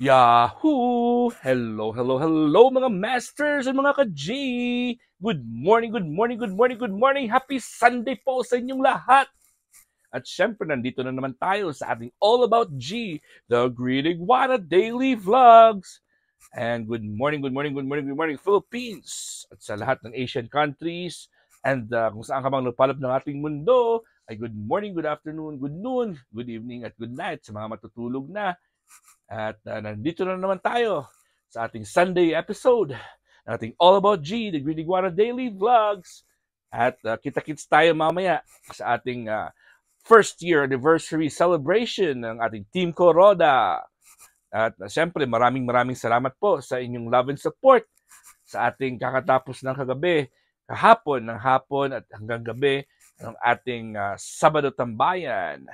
Yahoo! Hello, hello, hello mga masters and mga ka-G! Good morning, good morning, good morning, good morning! Happy Sunday po sa inyong lahat! At syempre, nandito na naman tayo sa ating All About G, the Greeting Wana Daily Vlogs! And good morning, good morning, good morning, good morning, Philippines! At sa lahat ng Asian countries, and uh, kung saan ka mang napalap ng ating mundo, ay good morning, good afternoon, good noon, good evening, at good night sa mga matutulog na at uh, nandito na naman tayo sa ating Sunday episode ng ating All About G, the Greedy Iguana Daily Vlogs. At uh, kita-kits tayo mamaya sa ating uh, first year anniversary celebration ng ating Team Coroda. At uh, siyempre, maraming maraming salamat po sa inyong love and support sa ating kakatapos ng kagabi, kahapon ng hapon at hanggang gabi ng ating uh, Sabado Tambayan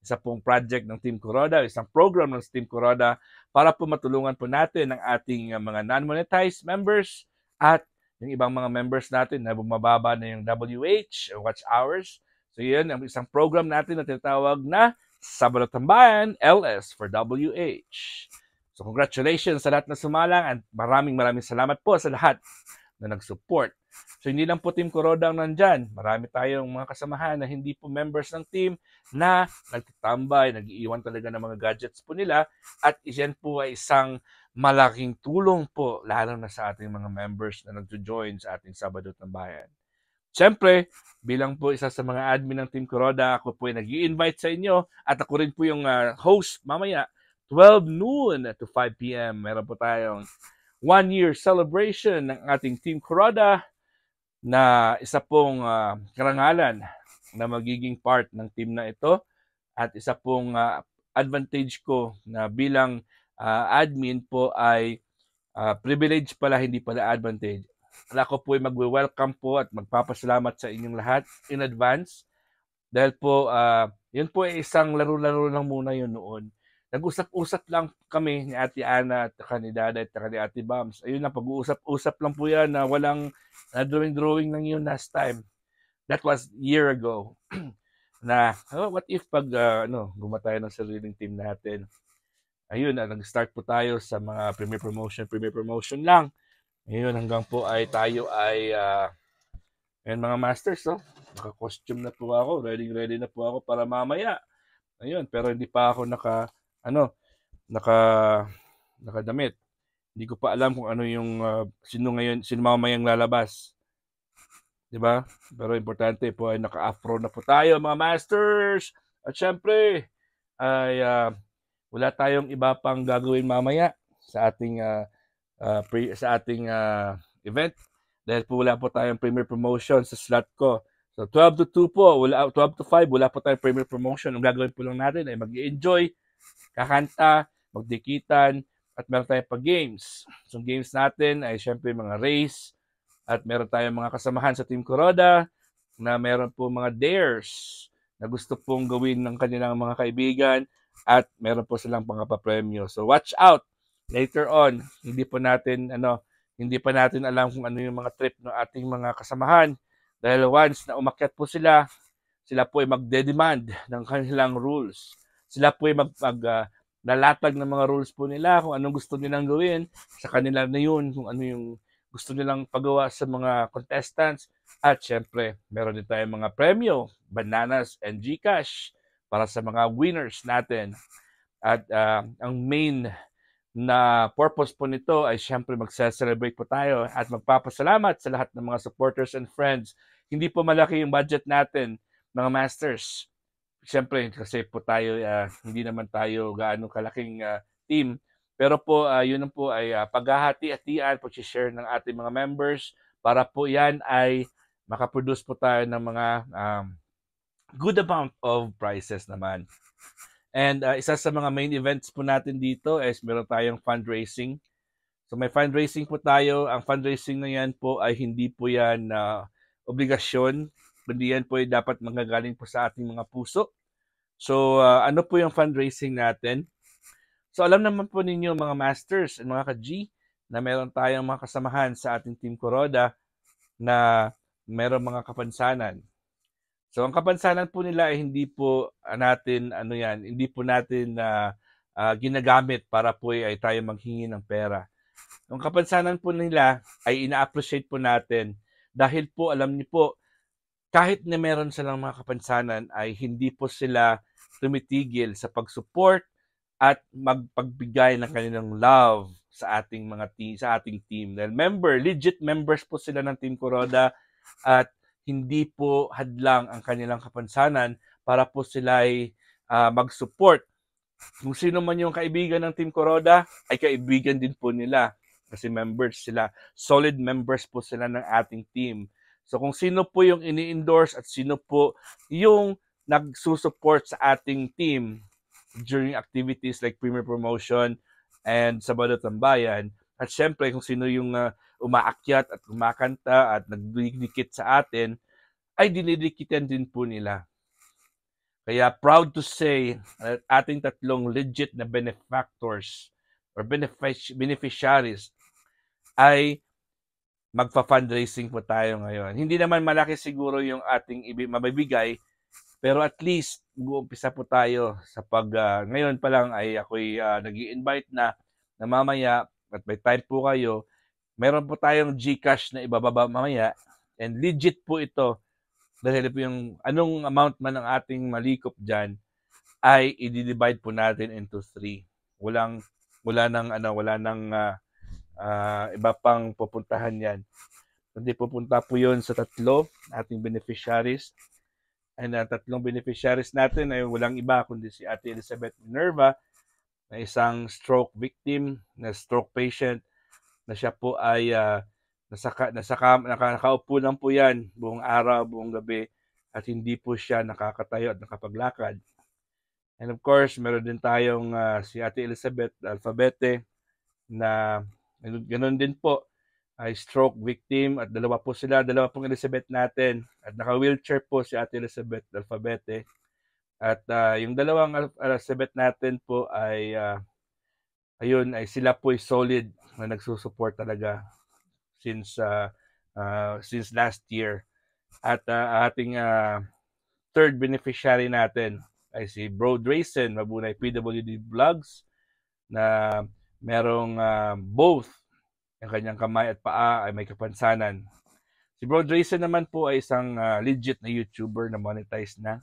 isa pong project ng Team Coroda, isang program ng Team Coroda para po matulungan po natin ang ating ah, mga non-monetized members at yung ibang mga members natin na bumababa na yung WH, watch hours. So yun, ang isang program natin na tinatawag na Sabado Tambayan, LS for WH. So congratulations sa lahat na sumalang at maraming maraming salamat po sa lahat na nag-support. So hindi lang po Team Coroda ang nandyan. Marami tayong mga kasamahan na hindi po members ng team na nagtitambay, nag-iiwan talaga ng mga gadgets po nila at yan po ay isang malaking tulong po lalo na sa ating mga members na nagjo-join sa ating Sabado ng Bayan. Siyempre, bilang po isa sa mga admin ng Team Coroda, ako po ay nag invite sa inyo at ako rin po yung uh, host mamaya, 12 noon to 5 p.m. Meron po tayong one-year celebration ng ating Team Corada na isa pong uh, karangalan na magiging part ng team na ito at isa pong uh, advantage ko na bilang uh, admin po ay uh, privilege pala hindi pala advantage. ako po ay magwe-welcome po at magpapasalamat sa inyong lahat in advance dahil po uh, yun po ay isang laro-laro lang muna yun noon Nag-usap-usap lang kami ni Ate Ana at ni Dada at ni Ate Bams. Ayun na, pag-uusap-usap lang po yan na walang na drawing-drawing lang yun last time. That was year ago. na, oh, what if pag uh, ano, gumatay ng sariling team natin? Ayun, na, ah, nag-start po tayo sa mga premier promotion, premier promotion lang. Ayun, hanggang po ay tayo ay uh, ah, Ayan mga masters, oh. naka-costume na po ako, ready ready na po ako para mamaya. Ayun, pero hindi pa ako naka ano, naka nakadamit. Hindi ko pa alam kung ano yung uh, sino ngayon, sino mamayang lalabas. 'Di ba? Pero importante po ay naka-afro na po tayo mga masters. At syempre ay uh, wala tayong iba pang gagawin mamaya sa ating uh, uh, pre, sa ating uh, event dahil po wala po tayong premier promotion sa slot ko. So 12 to 2 po, wala 12 to 5, wala po tayong premier promotion. Ang gagawin po lang natin ay mag-enjoy kakanta, magdikitan, at meron tayong pag-games. So, games natin ay syempre mga race, at meron tayong mga kasamahan sa Team Coroda na meron po mga dares na gusto pong gawin ng kanilang mga kaibigan at meron po silang pangapapremyo. So watch out later on. Hindi po natin ano, hindi pa natin alam kung ano yung mga trip ng ating mga kasamahan dahil once na umakyat po sila, sila po ay magde-demand ng kanilang rules. Sila po ay mag, mag uh, ah, lalatag ng mga rules po nila, kung anong gusto nilang gawin, sa kanila na yun, kung ano yung gusto nilang pagawa sa mga contestants. At syempre, meron din tayong mga premyo, bananas and Gcash para sa mga winners natin. At uh, ang main na purpose po nito ay syempre magse-celebrate po tayo at magpapasalamat sa lahat ng mga supporters and friends. Hindi po malaki yung budget natin, mga masters siyempre kasi po tayo uh, hindi naman tayo gaano kalaking uh, team pero po uh, yun po ay uh, paghahati-hatian po si share ng ating mga members para po yan ay makaproduce po tayo ng mga um, good amount of prizes naman. And uh, isa sa mga main events po natin dito is meron tayong fundraising. So may fundraising po tayo. Ang fundraising na yan po ay hindi po yan uh, obligasyon kundi yan po ay dapat manggagaling po sa ating mga puso. So, uh, ano po yung fundraising natin? So, alam naman po ninyo mga masters at mga ka-G na meron tayong mga kasamahan sa ating Team Coroda na meron mga kapansanan. So, ang kapansanan po nila ay hindi po natin, ano yan, hindi po natin na uh, uh, ah, ginagamit para po ay tayo maghingi ng pera. Ang kapansanan po nila ay ina-appreciate po natin dahil po alam niyo po kahit na meron silang mga kapansanan ay hindi po sila tumitigil sa pag-support at magpagbigay ng kanilang love sa ating mga team, sa ating team. Dahil member, legit members po sila ng Team Kuroda at hindi po hadlang ang kanilang kapansanan para po sila ay uh, mag-support. Kung sino man yung kaibigan ng Team Kuroda, ay kaibigan din po nila kasi members sila. Solid members po sila ng ating team. So kung sino po yung ini-endorse at sino po yung nagsusupport sa ating team during activities like Premier Promotion and Sabado Tambayan. At syempre kung sino yung uh, umaakyat at kumakanta at nagdidikit sa atin, ay dinidikitan din po nila. Kaya proud to say that ating tatlong legit na benefactors or benefic- beneficiaries ay magpa-fundraising po tayo ngayon. Hindi naman malaki siguro yung ating mabibigay, pero at least umpisa po tayo sa pag uh, ngayon pa lang ay ako'y uh, ah, nag invite na na mamaya at by time po kayo, meron po tayong GCash na ibababa mamaya and legit po ito dahil po yung anong amount man ng ating malikop diyan ay i-divide po natin into 3. Walang wala nang ano, wala nang uh, uh, iba pang pupuntahan yan. Hindi pupunta po yun sa tatlo ating beneficiaries. And ang tatlong beneficiaries natin ay walang iba kundi si Ate Elizabeth Minerva na isang stroke victim, na stroke patient na siya po ay uh, nasaka, nasaka, naka, nakaupo lang po yan buong araw, buong gabi at hindi po siya nakakatayo at nakapaglakad. And of course, meron din tayong uh, si Ate Elizabeth Alfabete na Ganon din po ay stroke victim at dalawa po sila, dalawa pong Elizabeth natin at naka-wheelchair po si Ate Elizabeth Alfabete. At uh, yung dalawang Elizabeth natin po ay uh, ayun ay sila po ay solid na nagsusuport talaga since uh, uh, since last year. At uh, ating uh, third beneficiary natin ay si Bro Drayson, mabunay PWD Vlogs na merong uh, both ang kanyang kamay at paa ay may kapansanan. Si Bro Jason naman po ay isang uh, legit na YouTuber na monetized na.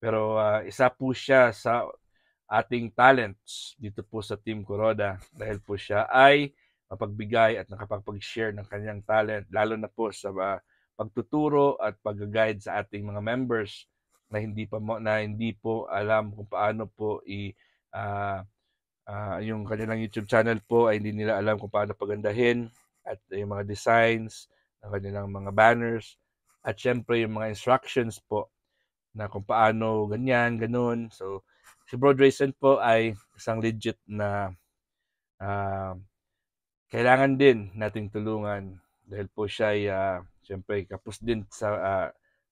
Pero uh, isa po siya sa ating talents dito po sa Team Kuroda dahil po siya ay mapagbigay at nakapag-share ng kanyang talent lalo na po sa uh, pagtuturo at pag-guide sa ating mga members na hindi pa mo, na hindi po alam kung paano po i uh, Uh, yung kanilang YouTube channel po ay hindi nila alam kung paano pagandahin at yung mga designs ng kanilang mga banners at syempre yung mga instructions po na kung paano ganyan, ganun. So, si Bro Drayson po ay isang legit na uh, kailangan din nating tulungan dahil po siya ay uh, syempre kapos din sa uh,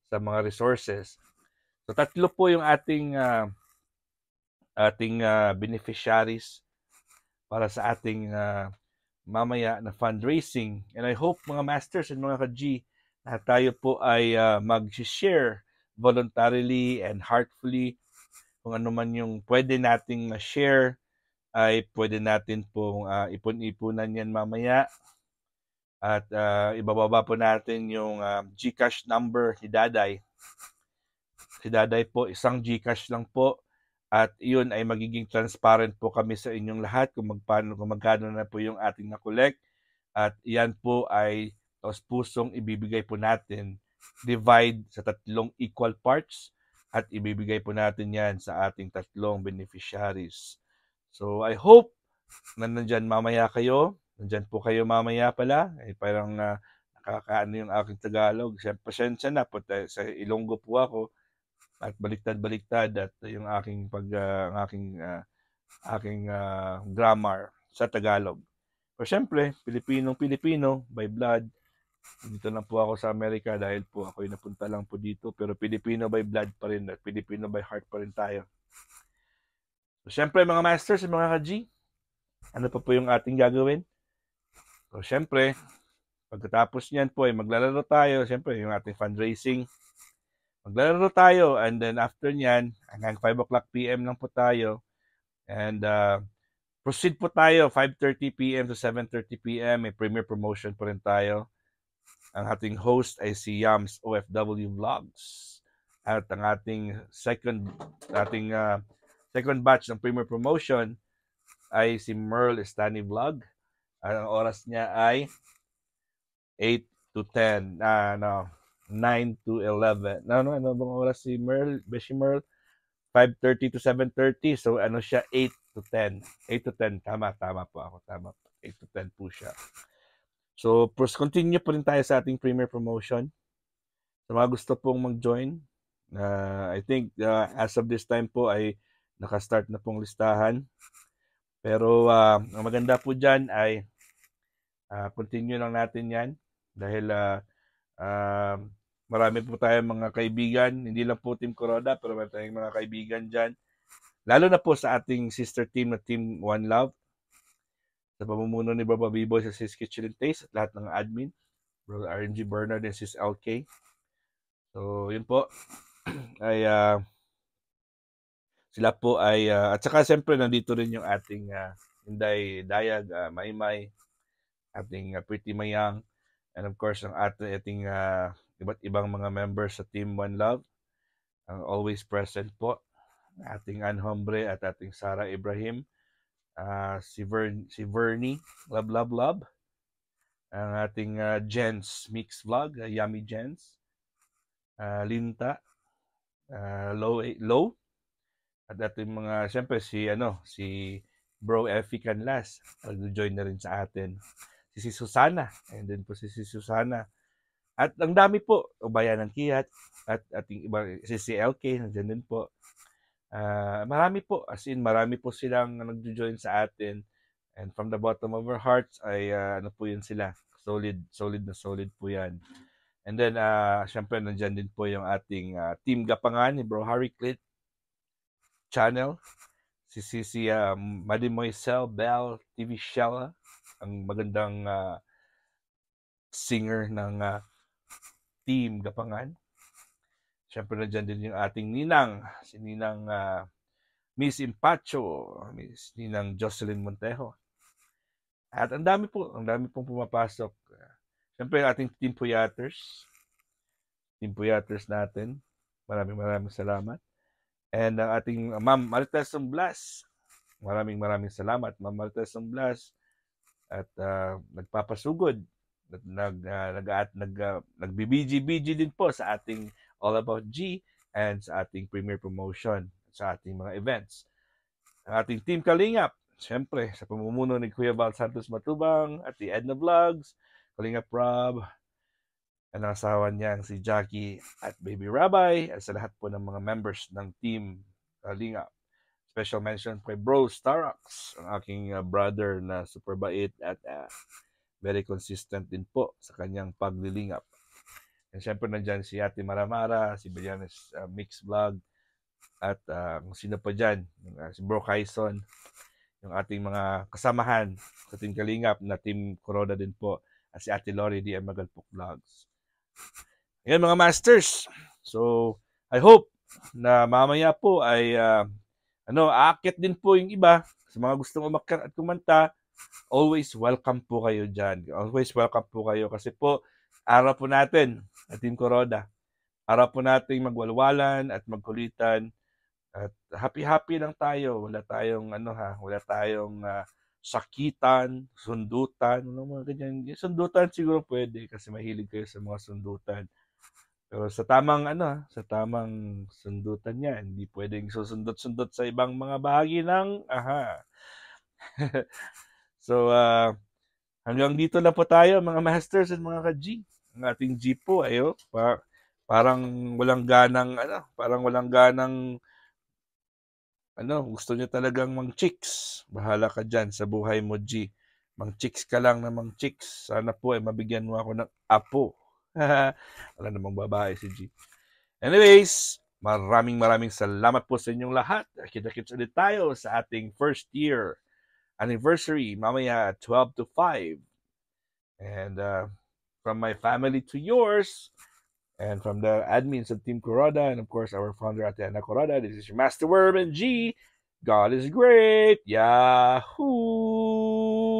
sa mga resources. So tatlo po yung ating uh, ating uh, beneficiaries para sa ating uh, mamaya na fundraising. And I hope mga masters and mga ka-G na tayo po ay uh, mag-share voluntarily and heartfully kung ano man yung pwede nating ma share ay pwede natin pong uh, ipon-ipunan yan mamaya. At uh, ibababa po natin yung uh, GCash number ni Daday. Si Daday po, isang GCash lang po at yun ay magiging transparent po kami sa inyong lahat kung magpaano kung magkano na po yung ating na-collect. At yan po ay taos pusong ibibigay po natin divide sa tatlong equal parts at ibibigay po natin yan sa ating tatlong beneficiaries. So I hope na nandyan mamaya kayo. Nandyan po kayo mamaya pala. Eh, parang uh, nakakaano yung aking Tagalog. Siyempre, Pasensya na po. Sa Ilonggo po ako at baliktad-baliktad at yung aking pag uh, aking uh, aking uh, grammar sa Tagalog. Pero syempre, Pilipinong Pilipino by blood. Dito lang po ako sa Amerika dahil po ako ay napunta lang po dito pero Pilipino by blood pa rin at Pilipino by heart pa rin tayo. So syempre mga masters at mga ka ano pa po yung ating gagawin? So syempre, pagkatapos niyan po ay maglalaro tayo, syempre yung ating fundraising Maglalaro tayo and then after nyan, hanggang 5 o'clock p.m. lang po tayo. And uh, proceed po tayo 5.30 p.m. to 7.30 p.m. May premier promotion po rin tayo. Ang ating host ay si Yams OFW Vlogs. At ang ating second ating uh, second batch ng premier promotion ay si Merle Stani Vlog. At ang oras niya ay 8 to 10. Ah, uh, no. 9 to 11. Ano, ano, ano bang oras si Merl? Beshi Merl? 5.30 to 7.30. So, ano siya? 8 to 10. 8 to 10. Tama, tama po ako. Tama 8 to 10 po siya. So, first, continue po rin tayo sa ating premier promotion. Sa mga gusto pong mag-join, uh, I think uh, as of this time po ay nakastart na pong listahan. Pero uh, ang maganda po dyan ay uh, continue lang natin yan dahil uh, Uh, marami po tayong mga kaibigan, hindi lang po Team Corona, pero marami tayong mga kaibigan dyan. Lalo na po sa ating sister team na Team One Love, sa pamumuno ni Bro Babiboy sa Sis Kitchen and Taste at lahat ng admin, Bro RNG Bernard and Sis LK. So, yun po. ay, uh, sila po ay, uh, at saka siyempre nandito rin yung ating uh, Inday Dayag, uh, Maymay, ating uh, Pretty Mayang, And of course, ang ating uh, iba't ibang mga members sa Team One Love, ang always present po, ating Ann Hombre at ating Sara Ibrahim, uh, si, Ver- si Vernie, love, love, love, ang ating uh, Jens Mix Vlog, uh, Yummy Jens, uh, Linta, uh, Low, Low, at ating mga, siyempre si, ano, si Bro Effie Canlas, nag-join na rin sa atin si Susana. And then po si, si Susana. At ang dami po, o Bayan ng Kiat, at ating iba si CLK, nandiyan din po. Uh, marami po, as in marami po silang nagjo-join sa atin. And from the bottom of our hearts ay uh, ano po yun sila, solid, solid na solid po yan. And then, uh, syempre, nandiyan din po yung ating uh, team Gapangan ni Bro Harry Clit Channel, si, si, si uh, Madimoiselle Bell TV Shella, ang magandang uh, singer ng uh, team Gapangan. Siyempre nandiyan din yung ating ninang, si ninang uh, Miss Impacho, Miss ninang Jocelyn Montejo. At ang dami po, ang dami pong pumapasok. Siyempre ang ating team puyaters, team puyaters natin. Maraming maraming salamat. And ang ating uh, Ma'am Marites Blas, maraming maraming salamat Ma'am Marites Blas at uh, nagpapasugod at nag uh, nag at, nag uh, nagbibiji-biji din po sa ating All About G and sa ating premier promotion sa ating mga events. Ang ating team Kalingap, siyempre sa pamumuno ni Kuya Val Santos Matubang at the Edna Vlogs, Kalingap Rob, ang asawa niya si Jackie at Baby Rabbi at sa lahat po ng mga members ng team Kalingap special mention kay Bro Starax, ang aking uh, brother na super bait at uh, very consistent din po sa kanyang paglilingap. And syempre nandyan si Ate Maramara, si Brianes uh, ah, Mix Vlog, at uh, kung sino pa dyan, uh, si Bro Kyson, yung ating mga kasamahan sa Team Kalingap na Team Corona din po, at si Ate Lori D. Magalpok Vlogs. Ayan mga masters, so I hope na mamaya po ay uh, ano, aakit din po yung iba sa mga gustong umakyat at kumanta. Always welcome po kayo dyan. Always welcome po kayo kasi po araw po natin at Team Coroda. Araw po natin magwalwalan at magkulitan at happy-happy lang tayo. Wala tayong ano ha, wala tayong uh, sakitan, sundutan, ano mga ganyan. Sundutan siguro pwede kasi mahilig kayo sa mga sundutan. Pero sa tamang ano, ah, sa tamang sundutan niya, hindi pwedeng susundot-sundot sa ibang mga bahagi ng aha. so uh, hanggang dito na po tayo mga masters at mga ka-G. Ang ating G po ayo pa, parang walang ganang ano, parang walang ganang ano, gusto niya talagang mang chicks. Bahala ka diyan sa buhay mo, G. Mang chicks ka lang na mang chicks. Sana po ay eh, mabigyan mo ako ng apo Wala namang babae si G. Anyways, maraming maraming salamat po sa inyong lahat. Kita-kits ulit tayo sa ating first year anniversary mamaya 12 to 5. And uh, from my family to yours, and from the admins of Team Corada, and of course our founder at Ana Corada, this is your Master Worm and G. God is great. Yahoo!